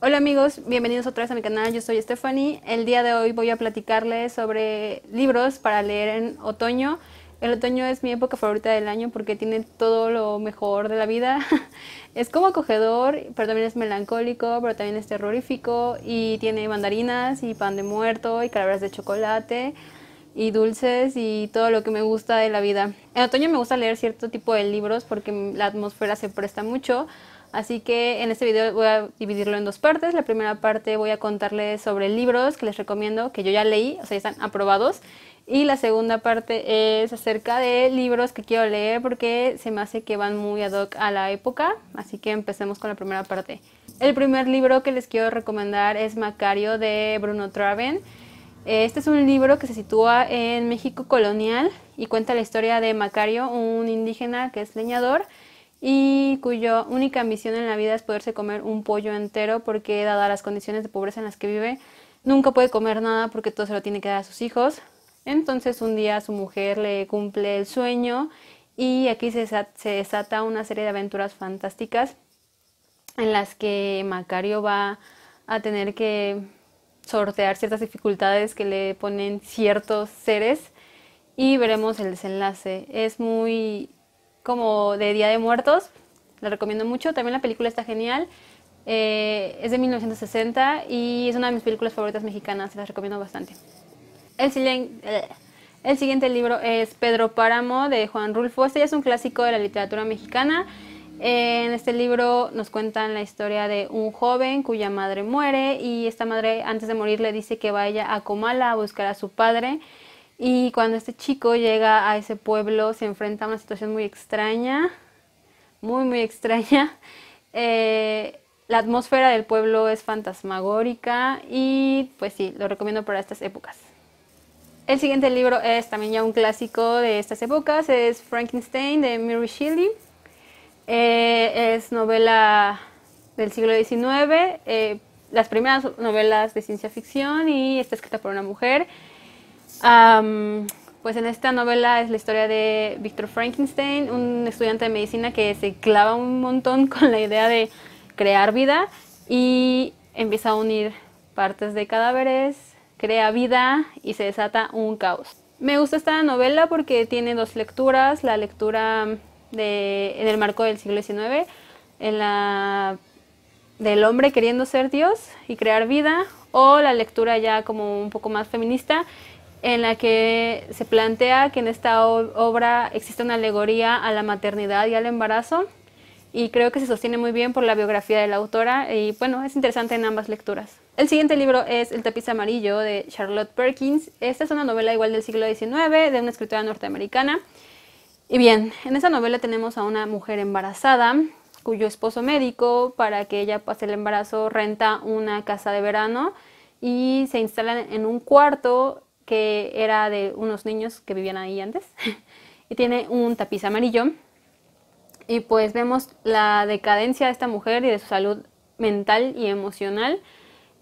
Hola amigos, bienvenidos otra vez a mi canal, yo soy Stephanie. El día de hoy voy a platicarles sobre libros para leer en otoño. El otoño es mi época favorita del año porque tiene todo lo mejor de la vida. es como acogedor, pero también es melancólico, pero también es terrorífico y tiene mandarinas y pan de muerto y calaveras de chocolate y dulces y todo lo que me gusta de la vida. En otoño me gusta leer cierto tipo de libros porque la atmósfera se presta mucho Así que en este video voy a dividirlo en dos partes. La primera parte voy a contarles sobre libros que les recomiendo, que yo ya leí, o sea, ya están aprobados. Y la segunda parte es acerca de libros que quiero leer porque se me hace que van muy ad hoc a la época. Así que empecemos con la primera parte. El primer libro que les quiero recomendar es Macario de Bruno Traven. Este es un libro que se sitúa en México colonial y cuenta la historia de Macario, un indígena que es leñador y cuya única misión en la vida es poderse comer un pollo entero porque dadas las condiciones de pobreza en las que vive, nunca puede comer nada porque todo se lo tiene que dar a sus hijos. Entonces un día su mujer le cumple el sueño y aquí se, se desata una serie de aventuras fantásticas en las que Macario va a tener que sortear ciertas dificultades que le ponen ciertos seres y veremos el desenlace. Es muy como de Día de Muertos. La recomiendo mucho. También la película está genial. Eh, es de 1960 y es una de mis películas favoritas mexicanas. las recomiendo bastante. El, eh, el siguiente libro es Pedro Páramo de Juan Rulfo. Este ya es un clásico de la literatura mexicana. Eh, en este libro nos cuentan la historia de un joven cuya madre muere y esta madre antes de morir le dice que vaya a Comala a buscar a su padre y cuando este chico llega a ese pueblo se enfrenta a una situación muy extraña, muy, muy extraña. Eh, la atmósfera del pueblo es fantasmagórica y pues sí, lo recomiendo para estas épocas. El siguiente libro es también ya un clásico de estas épocas, es Frankenstein de Mary Shelley. Eh, es novela del siglo XIX, eh, las primeras novelas de ciencia ficción y está escrita por una mujer pues en esta novela es la historia de Víctor Frankenstein, un estudiante de medicina que se clava un montón con la idea de crear vida y empieza a unir partes de cadáveres, crea vida y se desata un caos. Me gusta esta novela porque tiene dos lecturas, la lectura de, en el marco del siglo XIX, en la del hombre queriendo ser Dios y crear vida, o la lectura ya como un poco más feminista, en la que se plantea que en esta obra existe una alegoría a la maternidad y al embarazo y creo que se sostiene muy bien por la biografía de la autora y bueno, es interesante en ambas lecturas. El siguiente libro es El tapiz amarillo de Charlotte Perkins. Esta es una novela igual del siglo XIX de una escritora norteamericana. Y bien, en esa novela tenemos a una mujer embarazada cuyo esposo médico, para que ella pase el embarazo, renta una casa de verano y se instalan en un cuarto que era de unos niños que vivían ahí antes. y tiene un tapiz amarillo. Y pues vemos la decadencia de esta mujer y de su salud mental y emocional.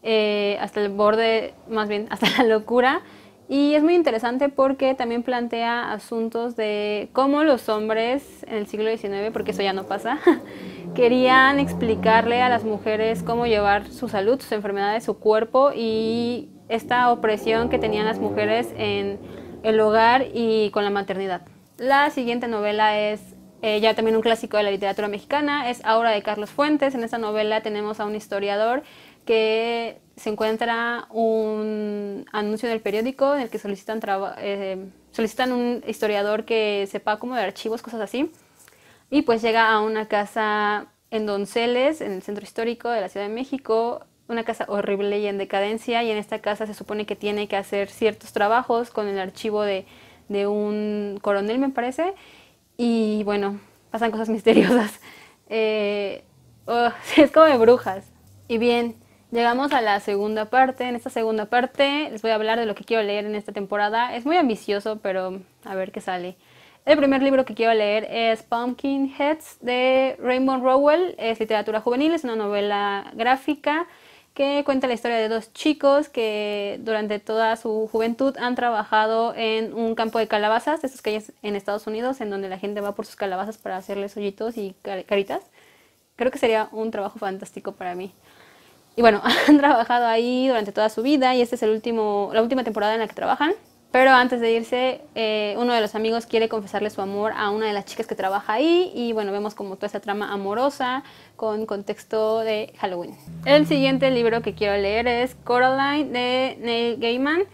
Eh, hasta el borde, más bien hasta la locura. Y es muy interesante porque también plantea asuntos de cómo los hombres en el siglo XIX, porque eso ya no pasa, querían explicarle a las mujeres cómo llevar su salud, sus enfermedades, su cuerpo y esta opresión que tenían las mujeres en el hogar y con la maternidad. La siguiente novela es eh, ya también un clásico de la literatura mexicana, es Aura de Carlos Fuentes. En esta novela tenemos a un historiador que se encuentra un anuncio en el periódico en el que solicitan, eh, solicitan un historiador que sepa como de archivos, cosas así. Y pues llega a una casa en Donceles, en el centro histórico de la Ciudad de México, una casa horrible y en decadencia y en esta casa se supone que tiene que hacer ciertos trabajos con el archivo de, un coronel, me parece, y bueno, pasan cosas misteriosas. Eh, oh, es como de brujas. Y bien, llegamos a la segunda parte. En esta segunda parte les voy a hablar de lo que quiero leer en esta temporada. Es muy ambicioso, pero a ver qué sale. El primer libro que quiero leer es Pumpkin Heads de Raymond Rowell. Es literatura juvenil, es una novela gráfica que cuenta la historia de dos chicos que durante toda su juventud han trabajado en un campo de calabazas, esas calles en Estados Unidos, en donde la gente va por sus calabazas para hacerles hoyitos y caritas. Creo que sería un trabajo fantástico para mí. Y bueno, han trabajado ahí durante toda su vida y esta es el último, la última temporada en la que trabajan. Pero antes de irse, eh, uno de los amigos quiere confesarle su amor a una de las chicas que trabaja ahí y bueno, vemos como toda esa trama amorosa con contexto de Halloween. El siguiente libro que quiero leer es Coraline de Neil Gaiman.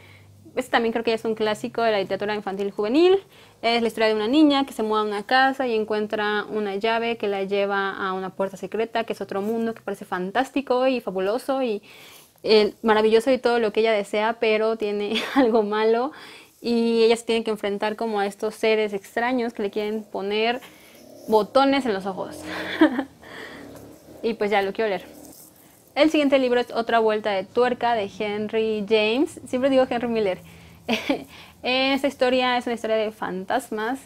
Este también creo que es un clásico de la literatura infantil y juvenil. Es la historia de una niña que se muda a una casa y encuentra una llave que la lleva a una puerta secreta, que es otro mundo que parece fantástico y fabuloso y maravilloso y todo lo que ella desea, pero tiene algo malo y ella se tiene que enfrentar como a estos seres extraños que le quieren poner botones en los ojos. y pues ya lo quiero leer. El siguiente libro es Otra Vuelta de Tuerca de Henry James. Siempre digo Henry Miller. Esta historia es una historia de fantasmas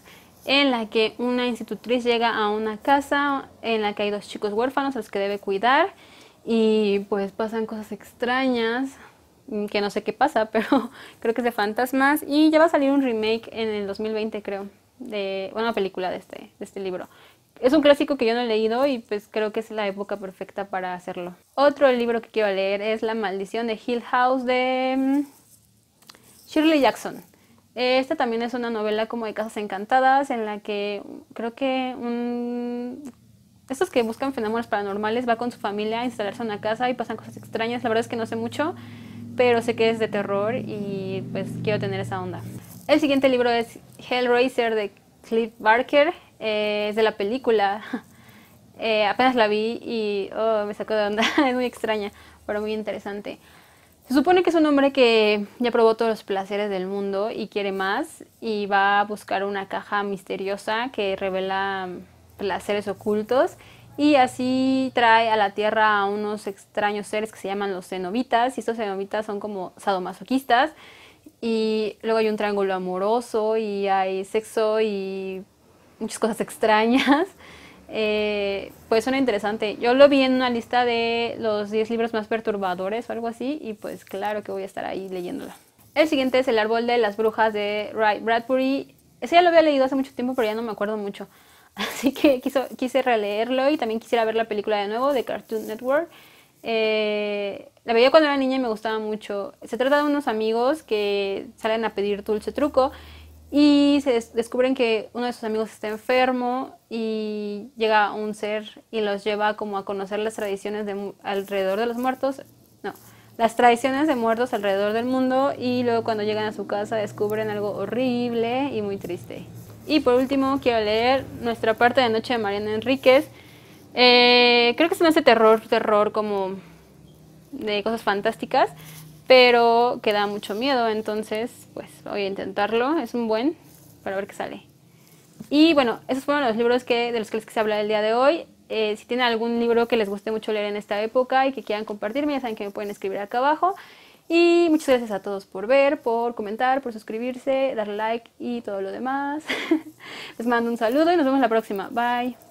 en la que una institutriz llega a una casa en la que hay dos chicos huérfanos a los que debe cuidar y pues pasan cosas extrañas, mm, que no sé qué pasa, pero creo que es de fantasmas y ya va a salir un remake en el 2020 creo, de una película de este, de este libro. Es un clásico que yo no he leído y pues creo que es la época perfecta para hacerlo. Otro libro que quiero leer es La maldición de Hill House de mm, Shirley Jackson. Esta también es una novela como de casas encantadas en la que mm, creo que un estos que buscan fenómenos paranormales, va con su familia a instalarse en una casa y pasan cosas extrañas. La verdad es que no sé mucho, pero sé que es de terror y pues quiero tener esa onda. El siguiente libro es Hellraiser de Cliff Barker, eh, es de la película. Eh, apenas la vi y oh, me sacó de onda, es muy extraña, pero muy interesante. Se supone que es un hombre que ya probó todos los placeres del mundo y quiere más y va a buscar una caja misteriosa que revela placeres ocultos y así trae a la Tierra a unos extraños seres que se llaman los cenobitas y estos cenobitas son como sadomasoquistas y luego hay un triángulo amoroso y hay sexo y muchas cosas extrañas. Eh, pues suena interesante. Yo lo vi en una lista de los 10 libros más perturbadores o algo así y pues claro que voy a estar ahí leyéndola. El siguiente es El árbol de las brujas de Ray Bradbury. Ese ya lo había leído hace mucho tiempo pero ya no me acuerdo mucho. Así que quise releerlo y también quisiera ver la película de nuevo de Cartoon Network. Eh, la veía cuando era niña y me gustaba mucho. Se trata de unos amigos que salen a pedir dulce truco y se descubren que uno de sus amigos está enfermo y llega un ser y los lleva como a conocer las tradiciones de alrededor de los muertos. No, las tradiciones de muertos alrededor del mundo y luego cuando llegan a su casa descubren algo horrible y muy triste. Y por último, quiero leer nuestra parte de Noche de Mariana Enríquez. Eh, creo que es me hace terror, terror como de cosas fantásticas, pero que da mucho miedo, entonces pues voy a intentarlo, es un buen para ver qué sale. Y bueno, esos fueron los libros que, de los que les quise hablar el día de hoy. Eh, si tienen algún libro que les guste mucho leer en esta época y que quieran compartirme, ya saben que me pueden escribir acá abajo. Y muchas gracias a todos por ver, por comentar, por suscribirse, darle like y todo lo demás. Les mando un saludo y nos vemos la próxima. Bye.